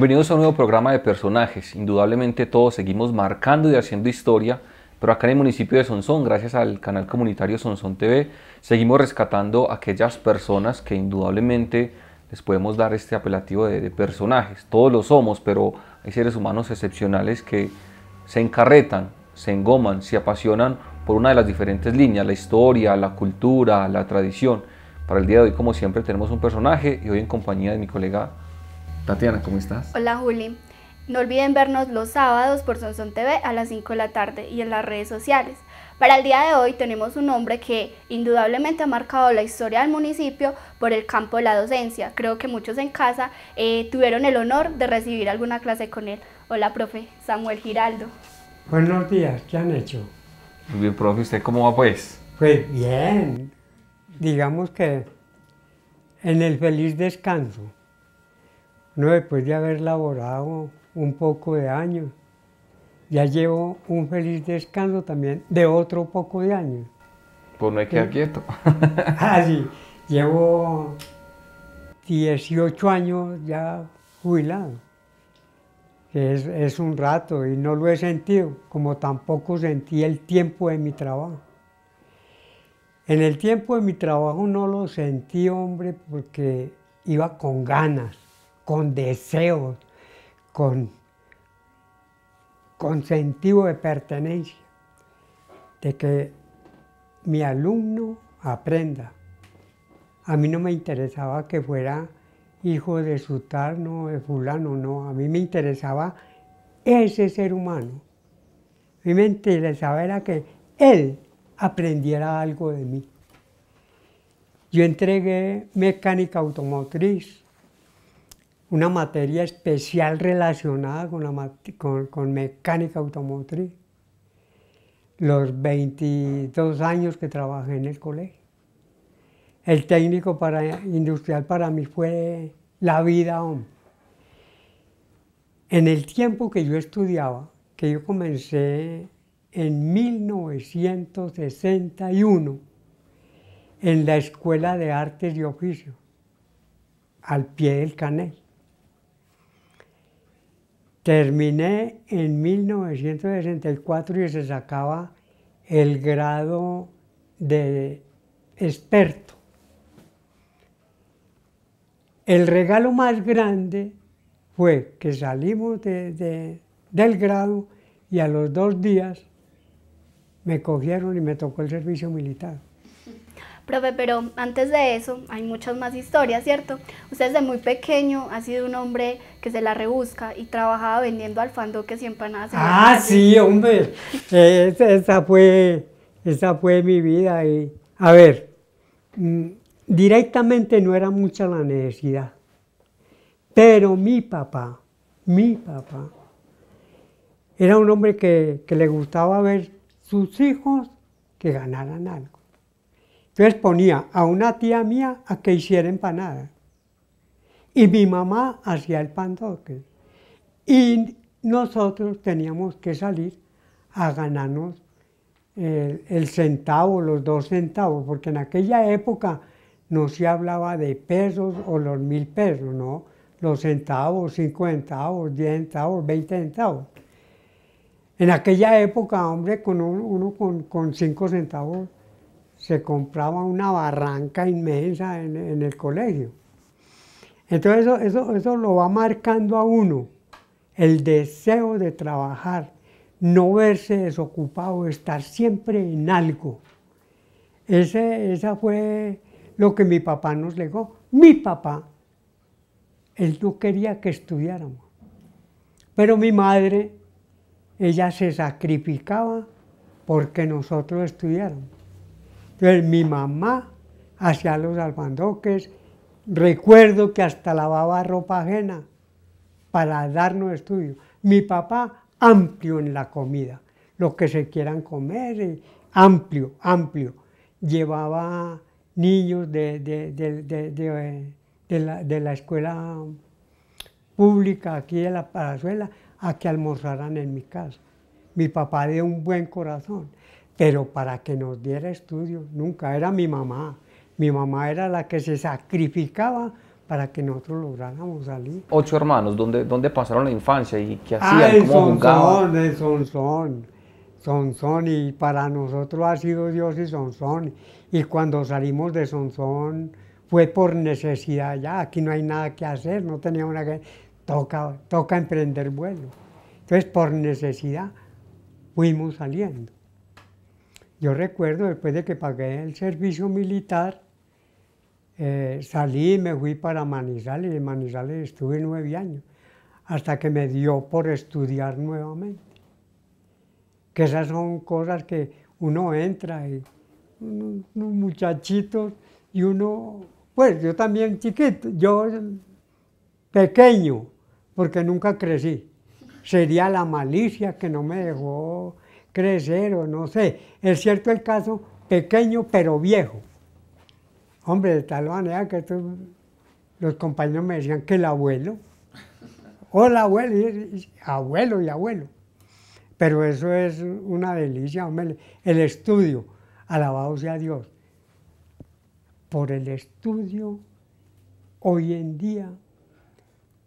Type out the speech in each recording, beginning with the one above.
Bienvenidos a un nuevo programa de personajes. Indudablemente todos seguimos marcando y haciendo historia, pero acá en el municipio de Sonsón, gracias al canal comunitario Sonsón TV, seguimos rescatando aquellas personas que indudablemente les podemos dar este apelativo de, de personajes. Todos lo somos, pero hay seres humanos excepcionales que se encarretan, se engoman, se apasionan por una de las diferentes líneas, la historia, la cultura, la tradición. Para el día de hoy, como siempre, tenemos un personaje y hoy en compañía de mi colega Tatiana, ¿cómo estás? Hola Juli. No olviden vernos los sábados por Sonson TV a las 5 de la tarde y en las redes sociales. Para el día de hoy tenemos un hombre que indudablemente ha marcado la historia del municipio por el campo de la docencia. Creo que muchos en casa eh, tuvieron el honor de recibir alguna clase con él. Hola, profe Samuel Giraldo. Buenos días, ¿qué han hecho? Muy bien, profe, ¿usted cómo va pues? Pues bien, digamos que en el feliz descanso no después de haber laborado un poco de años. Ya llevo un feliz descanso también de otro poco de años. Pues no hay que quedar quieto. ah, sí. Llevo 18 años ya jubilado, es, es, un rato y no lo he sentido, como tampoco sentí el tiempo de mi trabajo. En el tiempo de mi trabajo no lo sentí, hombre, porque iba con ganas con deseos, con, con sentido de pertenencia, de que mi alumno aprenda. A mí no me interesaba que fuera hijo de sultano, de fulano, no. A mí me interesaba ese ser humano. A mí me interesaba que él aprendiera algo de mí. Yo entregué mecánica automotriz, una materia especial relacionada con, la, con, mecánica automotriz. Los 22 años que trabajé en el colegio. El técnico para, industrial para mí fue la vida, En el tiempo que yo estudiaba, que yo comencé en 1961 en la Escuela de Artes y Oficios, al pie del Canel. Terminé en 1964 y se sacaba el grado de experto. El regalo más grande fue que salimos del grado y a los dos días me cogieron y me tocó el servicio militar. Profe, pero antes de eso, hay muchas más historias, ¿cierto? Usted desde muy pequeño ha sido un hombre que se la rebusca y trabajaba vendiendo que y empanadas. ah, sí, hombre. Eh, esa, fue, esa fue mi vida. a ver, mm, directamente no era mucha la necesidad, pero mi papá, mi papá, era un hombre que le gustaba ver sus hijos que ganaran algo. Entonces ponía a una tía mía a que hiciera empanada Y mi mamá hacía el pandoque. Y nosotros teníamos que salir a ganarnos el, centavo, los dos centavos, porque en aquella época no se hablaba de pesos o los mil pesos, no, los centavos, cinco centavos, diez centavos, veinte centavos. En aquella época, hombre, con uno con cinco centavos se compraba una barranca inmensa en, el colegio. Entonces eso, lo va marcando a uno, el deseo de trabajar, no verse desocupado, estar siempre en algo. Ese, esa fue lo que mi papá nos legó. Mi papá, él no quería que estudiáramos, pero mi madre, ella se sacrificaba porque nosotros estudiáramos. Entonces mi mamá hacía los almandoques, recuerdo que hasta lavaba ropa ajena para darnos estudio. Mi papá amplio en la comida, lo que se quieran comer, eh, amplio, amplio. Llevaba niños eh, de, la, escuela pública aquí de la Parazuela a que almorzaran en mi casa. Mi papá de un buen corazón pero para que nos diera estudio nunca era mi mamá. Mi mamá era la que se sacrificaba para que nosotros lográramos salir. Ocho hermanos, ¿dónde, dónde pasaron la infancia y qué hacían? Ah, el Sonsón, y para nosotros ha sido Dios y Sonsón. Y cuando salimos de Sonsón fue por necesidad ya, aquí no hay nada que hacer, no teníamos una que... Toca, toca emprender vuelo. Entonces por necesidad fuimos saliendo. Yo recuerdo después de que pagué el servicio militar, eh, salí y me fui para Manizales. y En Manizales estuve nueve años, hasta que me dio por estudiar nuevamente. Que esas son cosas que uno entra y unos muchachitos y uno, pues yo también chiquito, yo pequeño, porque nunca crecí. Sería la malicia que no me dejó crecer o no sé. Es cierto el caso, pequeño pero viejo. Hombre, de tal manera que los compañeros me decían que el abuelo, el abuelo, abuelo y abuelo. Pero eso es una delicia, hombre, el estudio, alabado sea Dios. Por el estudio, hoy en día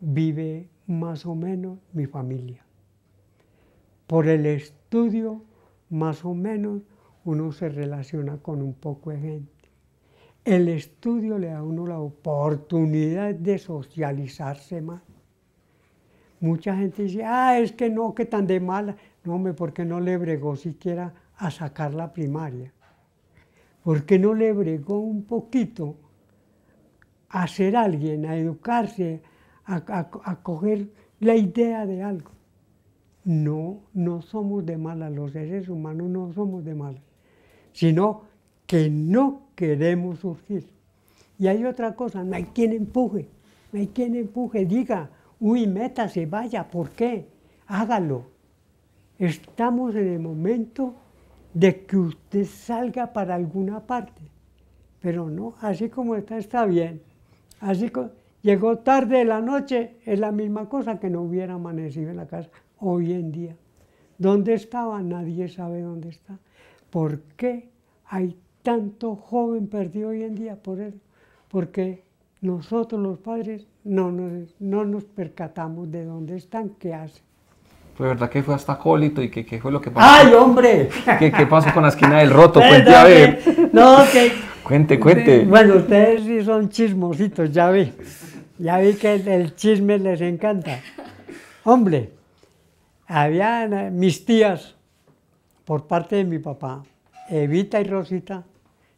vive más o menos mi familia. Por el estudio, estudio, más o menos, uno se relaciona con un poco de gente. El estudio le da a uno la oportunidad de socializarse más. Mucha gente dice, ah, es que no, que tan de mala. No, hombre, ¿por qué no le bregó siquiera a sacar la primaria? ¿Por qué no le bregó un poquito a ser alguien, a educarse, a coger la idea de algo? No, no somos de malas, los seres humanos no somos de malas, sino que no queremos surgir. Y hay otra cosa, no hay quien empuje, no hay quien empuje, diga, uy, métase, vaya, ¿por qué? Hágalo. Estamos en el momento de que usted salga para alguna parte. Pero no, así como está, está bien. Así llegó tarde de la noche, es la misma cosa que no hubiera amanecido en la casa hoy en día. ¿Dónde estaba? Nadie sabe dónde está. ¿Por qué hay tanto joven perdido hoy en día? Por Porque nosotros los padres no nos, no nos percatamos de dónde están, qué hacen. Fue pues, verdad que fue hasta acólito y qué fue lo que pasó. ¡Ay, hombre! ¿Qué, qué pasó con la esquina del roto? Cuente ver. No, que. Cuente, cuente. Bueno, ustedes sí son chismositos, ya vi. Ya vi que el chisme les encanta. Hombre, había eh, mis tías, por parte de mi papá, Evita y Rosita,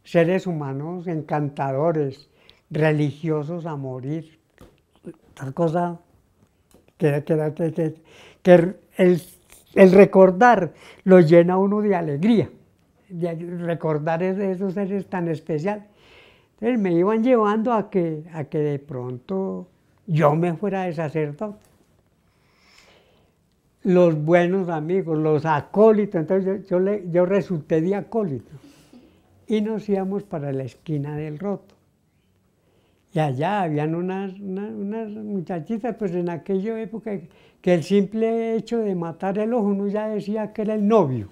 seres humanos encantadores, religiosos a morir, tal cosa que, el, recordar lo llena uno de alegría, de recordar esos seres tan especial. Entonces me iban llevando a que, a que de pronto yo me fuera de sacerdote los buenos amigos, los acólitos. Entonces yo, resulté de acólito. Y nos íbamos para la esquina del roto. Y allá habían unas, unas, muchachitas, pues en aquella época, que el simple hecho de matar el ojo uno ya decía que era el novio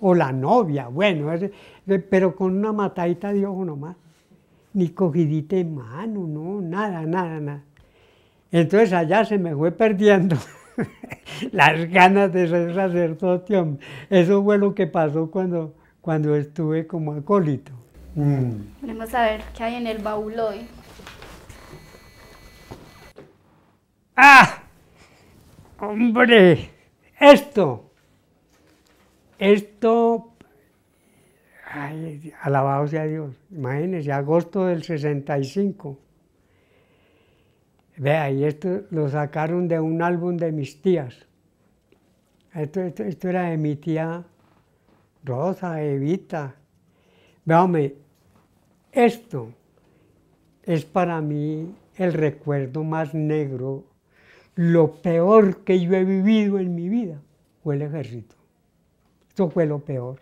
o la novia, bueno, eh, pero con una matadita de ojo nomás, ni cogidita en mano, no, nada, nada, nada. Entonces allá se me fue perdiendo. las ganas de ser sacerdote. Hombre. Eso fue lo que pasó cuando, cuando estuve como acólito. Mm. Vamos a ver qué hay en el baúl hoy. ¡Ah! Hombre, esto, esto, ay, alabado sea Dios, imagínense, agosto del 65, Vea, y esto lo sacaron de un álbum de mis tías. Esto, esto, era de mi tía Rosa, Evita. hombre, esto es para mí el recuerdo más negro, lo peor que yo he vivido en mi vida fue el ejército. Esto fue lo peor.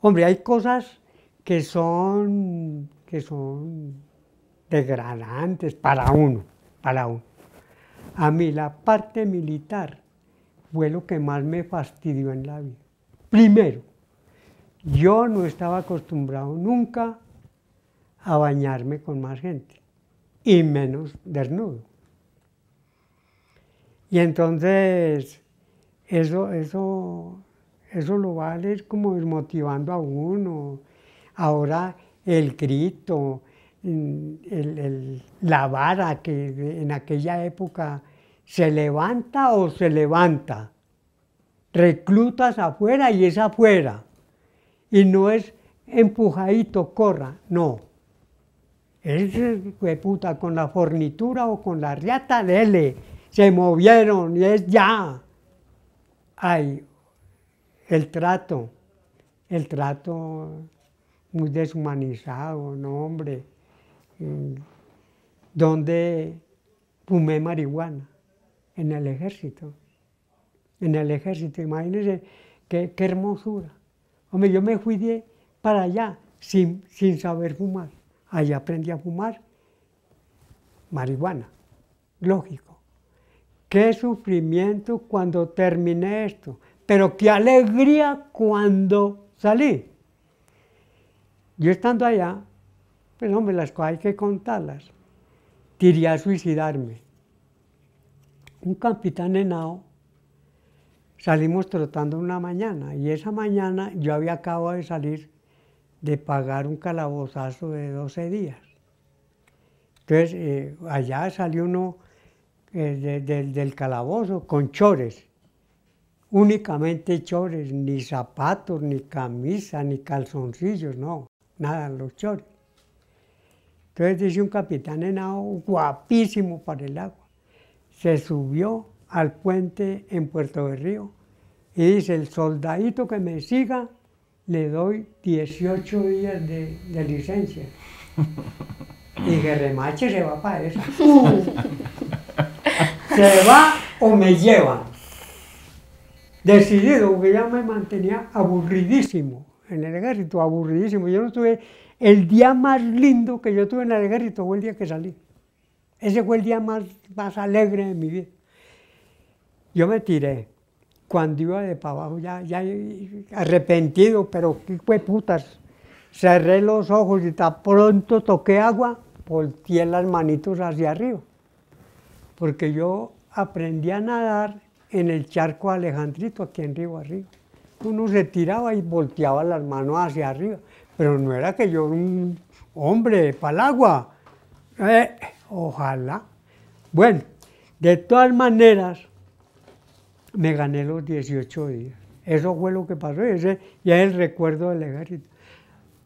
Hombre, hay cosas que son, que son degradantes para uno, para uno. A mí la parte militar fue lo que más me fastidió en la vida. Primero, yo no estaba acostumbrado nunca a bañarme con más gente, y menos desnudo. Y entonces, eso, eso, eso lo vale como desmotivando a uno. Ahora el grito, la vara que en aquella época se levanta o se levanta. Reclutas afuera y es afuera. Y no es empujadito, corra, no. Es puta, con la fornitura o con la riata, dele, se movieron y es ya. Ay, el trato, el trato muy deshumanizado, no hombre. Mm, donde fumé marihuana en el ejército. En el ejército, imagínense qué, hermosura. Hombre, yo me fui para allá sin, sin saber fumar. allí aprendí a fumar marihuana, lógico. Qué sufrimiento cuando terminé esto, pero qué alegría cuando salí. Yo estando allá, pues hombre, las cosas hay que contarlas. Tiría a suicidarme. Un capitán enao salimos trotando una mañana y esa mañana yo había acabado de salir de pagar un calabozazo de 12 días. Entonces, eh, allá salió uno eh, del calabozo con chores, únicamente chores, ni zapatos, ni camisa, ni calzoncillos, no, nada, los chores. Entonces dice un capitán enao guapísimo para el agua. Se subió al puente en Puerto del Río y dice, el soldadito que me siga, le doy 18 días de, licencia. Y que remache se va para eso. se va o me lleva Decidido, porque ya me mantenía aburridísimo en el ejército, aburridísimo. Yo no estuve el día más lindo que yo tuve en el ejército fue el día que salí. Ese fue el día más, más alegre de mi vida. Yo me tiré cuando iba de para abajo, ya, ya arrepentido, pero qué putas. Cerré los ojos y está pronto toqué agua, volteé las manitos hacia arriba. Porque yo aprendí a nadar en el charco Alejandrito, aquí en Río Arriba. Uno se tiraba y volteaba las manos hacia arriba pero no era que yo era un hombre palagua. Eh, ojalá. Bueno, de todas maneras, me gané los 18 días. Eso fue lo que pasó, ese ya es el recuerdo del ejército.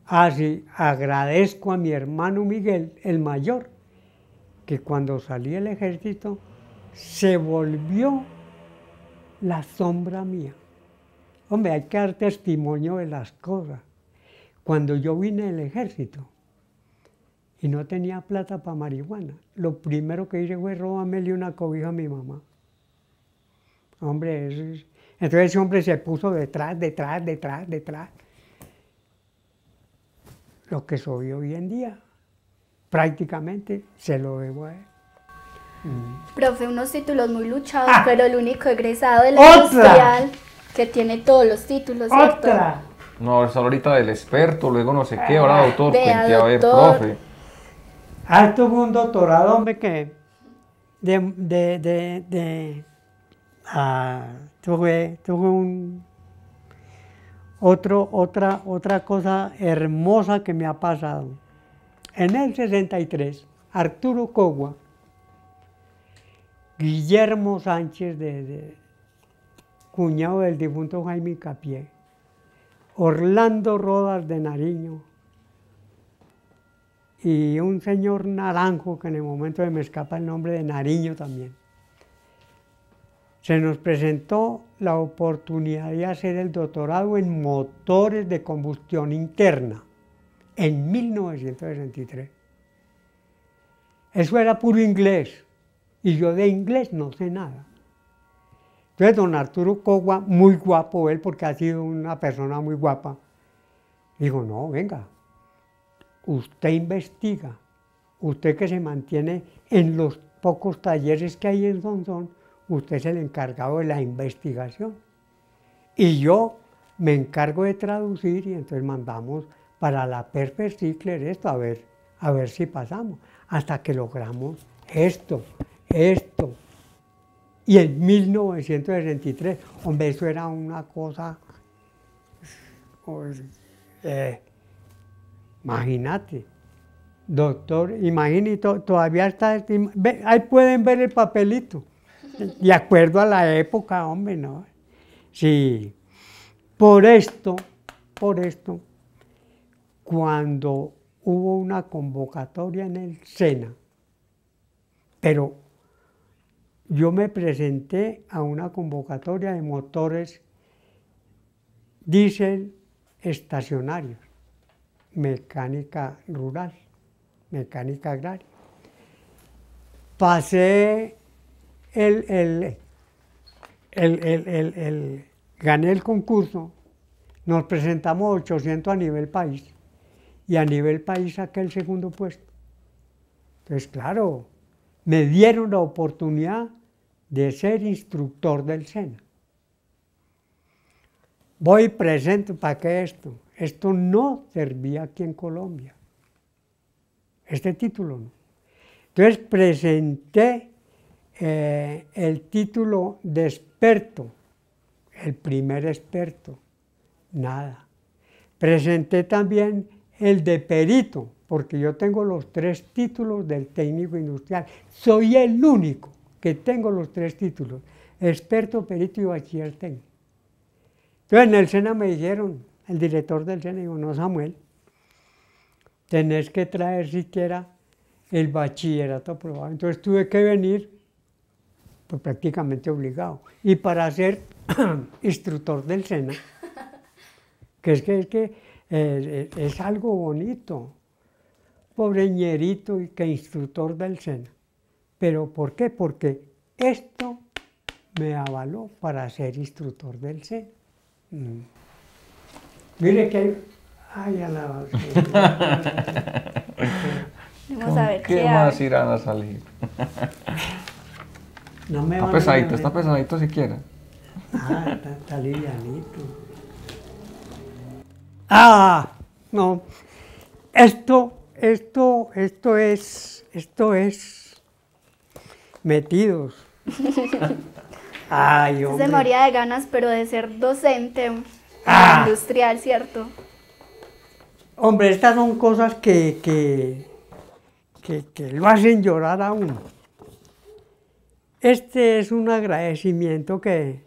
Así ah, agradezco a mi hermano Miguel, el mayor, que cuando salí del ejército se volvió la sombra mía. Hombre, hay que dar testimonio de las cosas. Cuando yo vine del ejército y no tenía plata para marihuana, lo primero que hice fue robarmele una cobija a mi mamá. Hombre, entonces ese hombre se puso detrás, detrás, detrás, detrás. Lo que soy hoy en día, prácticamente se lo debo a él. Mm. Profe, unos títulos muy luchados, ah. pero el único egresado del la industrial que tiene todos los títulos, no, es ahorita del experto, luego no sé qué, ahora ah, doctor, cuente a ver, profe. Ah, tuve un doctorado, hombre, que de, de, de, ah, tuve, tuve un otro, otra, otra cosa hermosa que me ha pasado. En el 63, Arturo Cogua, Guillermo Sánchez, de, cuñado del difunto Jaime Capié, Orlando Rodas de Nariño y un señor naranjo, que en el momento de me escapa el nombre de Nariño también. Se nos presentó la oportunidad de hacer el doctorado en motores de combustión interna en 1963. Eso era puro inglés y yo de inglés no sé nada. Entonces don Arturo Cogua, muy guapo él, porque ha sido una persona muy guapa, dijo, no, venga, usted investiga, usted que se mantiene en los pocos talleres que hay en Zonzón, usted es el encargado de la investigación. Y yo me encargo de traducir y entonces mandamos para la Perfect esto, a ver si pasamos, hasta que logramos esto, esto, y en 1963, hombre, eso era una cosa, pues, eh, imagínate, doctor, imagínate, todavía está, ahí pueden ver el papelito, de acuerdo a la época, hombre, ¿no? Sí, por esto, por esto, cuando hubo una convocatoria en el SENA, pero yo me presenté a una convocatoria de motores diésel estacionarios, mecánica rural, mecánica agraria. Pasé el, el, gané el concurso, nos presentamos 800 a nivel país y a nivel país saqué el segundo puesto. Entonces, claro, me dieron la oportunidad de ser instructor del SENA. Voy presento, para qué esto, esto no servía aquí en Colombia, este título no. Entonces presenté eh, el título de experto, el primer experto, nada. Presenté también el de perito, porque yo tengo los tres títulos del técnico industrial. Soy el único que tengo los tres títulos, experto, perito y bachiller tengo Entonces en el SENA me dijeron, el director del SENA dijo, no Samuel, tenés que traer siquiera el bachillerato aprobado. Entonces tuve que venir pues, prácticamente obligado. Y para ser instructor del SENA, que es que, es, que eh, eh, es algo bonito, pobreñerito y que instructor del SENA. ¿Pero por qué? Porque esto me avaló para ser instructor del C. Mm. Mire que hay... Ay, alabado. Vamos a ver qué, más irán a salir. No me está pesadito, está pesadito siquiera. Ah, está, está livianito. Ah, no. Esto, esto, esto es, esto es metidos. Ay, hombre. Se moría de ganas, pero de ser docente ah. industrial, ¿cierto? Hombre, estas son cosas que, que, lo hacen llorar a uno. Este es un agradecimiento que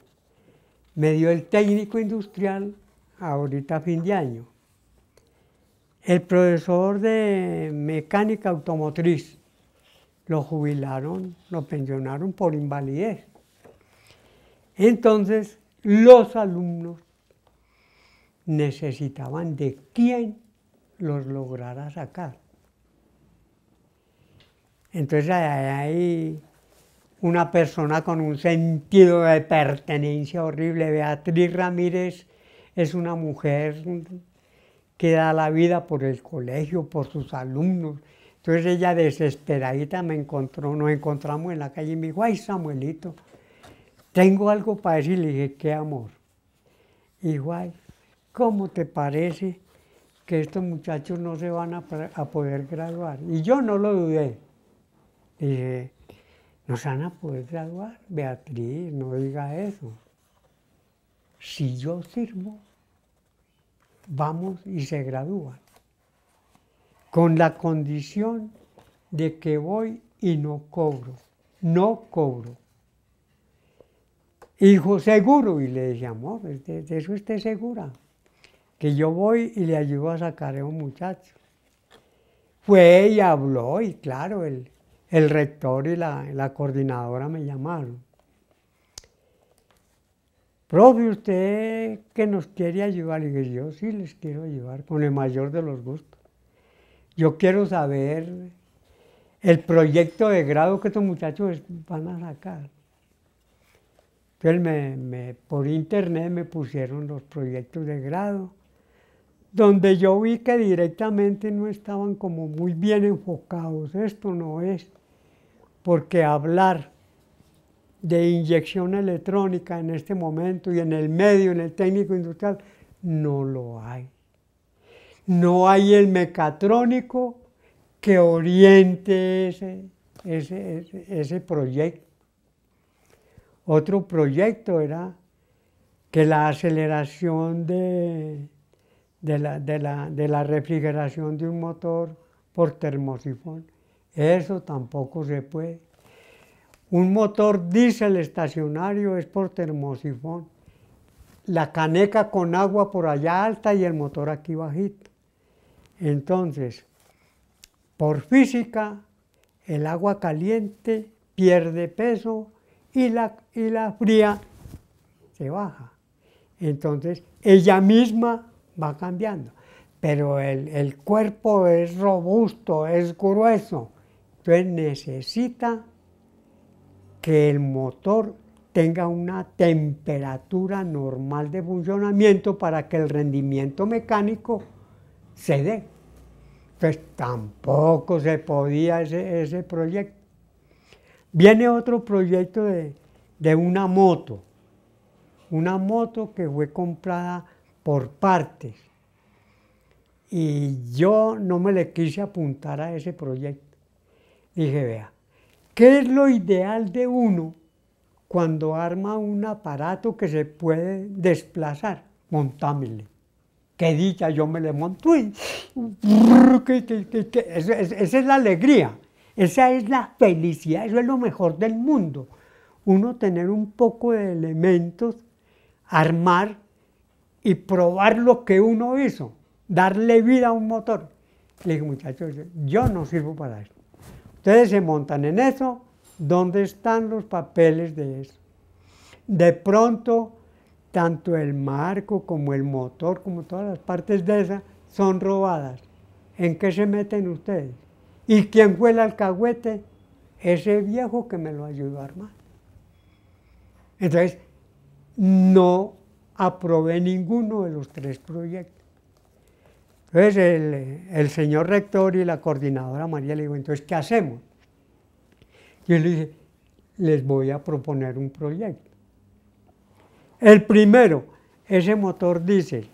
me dio el técnico industrial ahorita fin de año. El profesor de mecánica automotriz lo jubilaron, lo pensionaron por invalidez. Entonces, los alumnos necesitaban de quién los lograra sacar. Entonces hay una persona con un sentido de pertenencia horrible. Beatriz Ramírez es una mujer que da la vida por el colegio, por sus alumnos, entonces ella desesperadita me encontró, nos encontramos en la calle y me dijo, ay Samuelito, tengo algo para decir. Le dije, qué amor. Y dijo, ¿cómo te parece que estos muchachos no se van a, poder graduar? Y yo no lo dudé. dije, no se van a poder graduar, Beatriz, no diga eso. Si yo sirvo, vamos y se gradúan con la condición de que voy y no cobro, no cobro. Hijo seguro, y le dije, amor, pues, de, eso esté segura, que yo voy y le ayudo a sacar a un muchacho. Fue y habló, y claro, el, rector y la, coordinadora me llamaron. Profe, usted que nos quiere ayudar, y yo sí les quiero ayudar, con el mayor de los gustos. Yo quiero saber el proyecto de grado que estos muchachos van a sacar. Entonces por internet me pusieron los proyectos de grado, donde yo vi que directamente no estaban como muy bien enfocados. Esto no es, porque hablar de inyección electrónica en este momento y en el medio, en el técnico industrial, no lo hay no hay el mecatrónico que oriente ese, proyecto. Otro proyecto era que la aceleración de, de, la, de la refrigeración de un motor por termosifón, eso tampoco se puede. Un motor diésel estacionario es por termosifón. La caneca con agua por allá alta y el motor aquí bajito. Entonces, por física, el agua caliente pierde peso y la, y la fría se baja. Entonces, ella misma va cambiando. Pero el, el cuerpo es robusto, es grueso. Entonces necesita que el motor tenga una temperatura normal de funcionamiento para que el rendimiento mecánico se dé. Pues tampoco se podía ese, proyecto. Viene otro proyecto de, de una moto, una moto que fue comprada por partes. Y yo no me le quise apuntar a ese proyecto. Dije, vea, ¿qué es lo ideal de uno cuando arma un aparato que se puede desplazar? Montámele. ¡Qué dicha yo me le monto esa, esa es la alegría, esa es la felicidad, eso es lo mejor del mundo. Uno tener un poco de elementos, armar y probar lo que uno hizo, darle vida a un motor. Le dije, muchachos, yo no sirvo para eso. Ustedes se montan en eso, ¿dónde están los papeles de eso? De pronto tanto el marco como el motor, como todas las partes de esa, son robadas. ¿En qué se meten ustedes? ¿Y quién fue el alcahuete? Ese viejo que me lo ayudó a armar. Entonces, no aprobé ninguno de los tres proyectos. Entonces, el, señor rector y la coordinadora María le dijo, entonces, ¿qué hacemos? Yo le dije, les voy a proponer un proyecto el primero, ese motor diésel,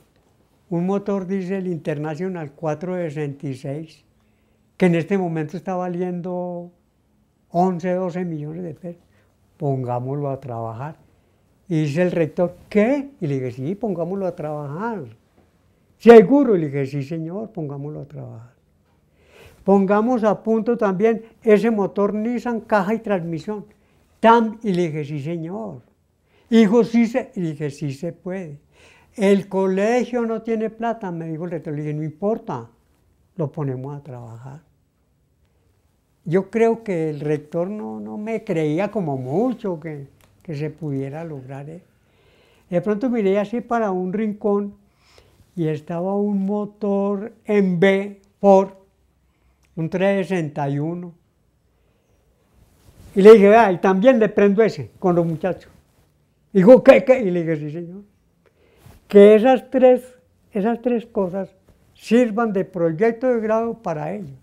un motor diésel internacional 466, que en este momento está valiendo 11, 12 millones de pesos. Pongámoslo a trabajar. Y dice el rector, ¿qué? Y le dije, sí, pongámoslo a trabajar. Seguro, y le dije, sí, señor, pongámoslo a trabajar. Pongamos a punto también ese motor Nissan, caja y transmisión. Tam, y le dije, sí, señor. Hijo, sí se... Y dije, sí se puede. El colegio no tiene plata, me dijo el rector. Le dije, no importa, lo ponemos a trabajar. Yo creo que el rector no, me creía como mucho que, se pudiera lograr De pronto miré así para un rincón y estaba un motor en B por un 361. Y le dije, y también le prendo ese con los muchachos. Digo, ¿qué, Y le dije, sí, señor. Que esas tres, esas tres cosas sirvan de proyecto de grado para ellos.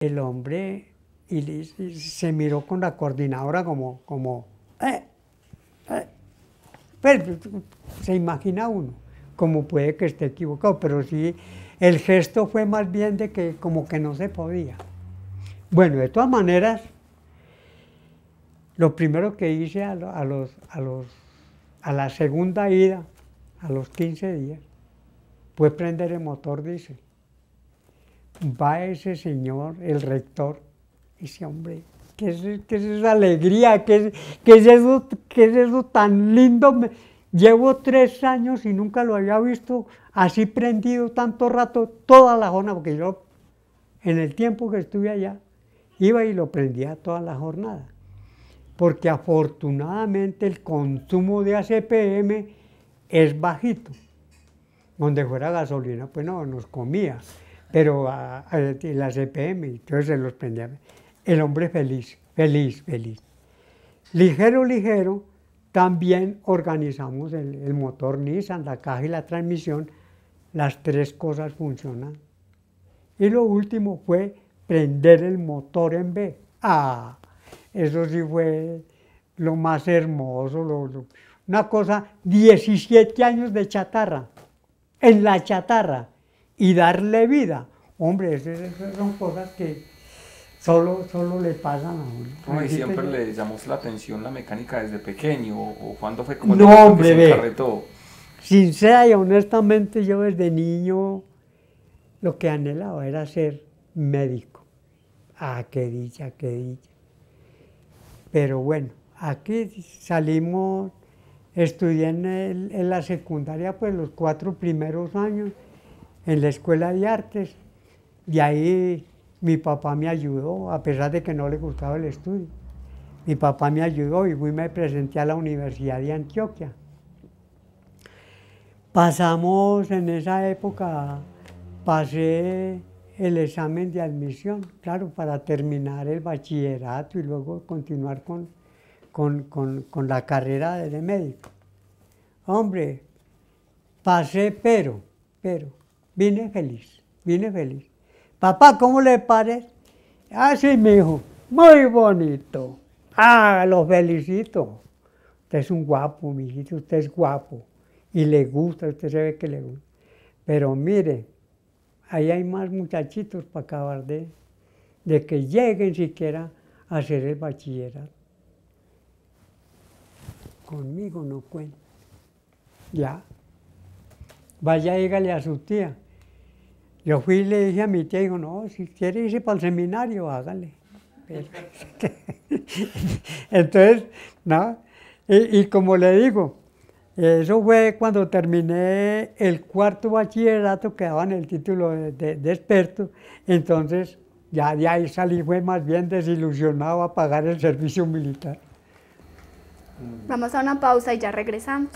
El hombre y se miró con la coordinadora como, como eh, eh. se imagina uno, como puede que esté equivocado, pero sí, el gesto fue más bien de que como que no se podía. Bueno, de todas maneras, lo primero que hice a, a, los, a, la segunda ida, a los 15 días, fue prender el motor dice Va ese señor, el rector, dice, hombre, ¿qué es, qué es esa alegría? ¿Qué es, qué es, eso, es eso tan lindo? llevo tres años y nunca lo había visto así prendido tanto rato, toda la jornada, porque yo en el tiempo que estuve allá, iba y lo prendía toda la jornada porque afortunadamente el consumo de ACPM es bajito. Donde fuera gasolina, pues no, nos comía, pero el ACPM, entonces se los prendía. El hombre feliz, feliz, feliz. Ligero, ligero, también organizamos el, motor Nissan, la caja y la transmisión, las tres cosas funcionan. Y lo último fue prender el motor en B. ¡Ah! Eso sí fue lo más hermoso, una cosa, 17 años de chatarra, en la chatarra, y darle vida. Hombre, esas, son cosas que solo, solo le pasan a uno. y siempre le llamó la atención la mecánica desde pequeño, o, cuando fue como no, hombre, que Sincera y honestamente, yo desde niño lo que anhelaba era ser médico. Ah, qué dicha, qué dicha. Pero bueno, aquí salimos, estudié en, la secundaria pues los cuatro primeros años en la escuela de artes y ahí mi papá me ayudó, a pesar de que no le gustaba el estudio. Mi papá me ayudó y fui, me presenté a la Universidad de Antioquia. Pasamos en esa época, pasé el examen de admisión, claro, para terminar el bachillerato y luego continuar con, con, la carrera de médico. Hombre, pasé, pero, pero, vine feliz, vine feliz. Papá, ¿cómo le parece? Así, ah, mi hijo, muy bonito. Ah, los felicito. Usted es un guapo, mijito, usted es guapo. Y le gusta, usted se ve que le gusta. Pero mire, Ahí hay más muchachitos para acabar de, que lleguen siquiera a hacer el bachillerato. Conmigo no cuenta. Ya. Vaya, dígale a su tía. Yo fui y le dije a mi tía, no, si quiere irse para el seminario, hágale. Entonces, no, y como le digo, eso fue cuando terminé el cuarto bachillerato que en el título de, de experto. Entonces, ya de ahí salí, fue más bien desilusionado a pagar el servicio militar. Vamos a una pausa y ya regresamos.